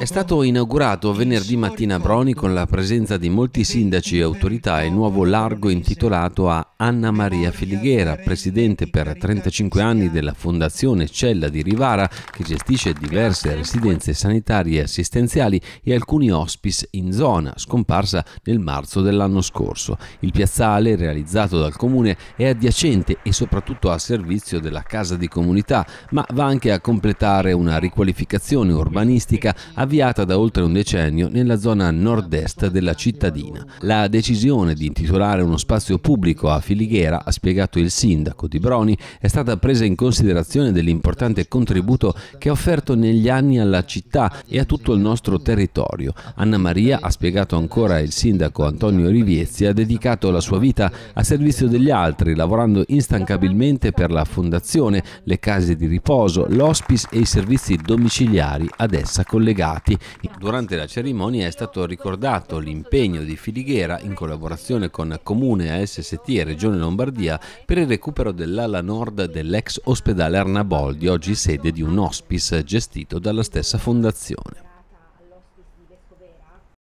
È stato inaugurato venerdì mattina a Broni con la presenza di molti sindaci e autorità il nuovo largo intitolato a Anna Maria Filighera, presidente per 35 anni della Fondazione Cella di Rivara, che gestisce diverse residenze sanitarie e assistenziali e alcuni hospice in zona, scomparsa nel marzo dell'anno scorso. Il piazzale, realizzato dal comune, è adiacente e soprattutto a servizio della casa di comunità, ma va anche a completare una riqualificazione urbanistica urbanistica avviata da oltre un decennio nella zona nord-est della cittadina. La decisione di intitolare uno spazio pubblico a Filighera, ha spiegato il sindaco di Broni, è stata presa in considerazione dell'importante contributo che ha offerto negli anni alla città e a tutto il nostro territorio. Anna Maria, ha spiegato ancora il sindaco Antonio Riviezzi, ha dedicato la sua vita a servizio degli altri, lavorando instancabilmente per la fondazione, le case di riposo, l'hospice e i servizi domiciliari ad essa essa collegati. Durante la cerimonia è stato ricordato l'impegno di Filighera in collaborazione con Comune ASST e Regione Lombardia per il recupero dell'ala nord dell'ex ospedale Arnaboldi, oggi sede di un hospice gestito dalla stessa fondazione.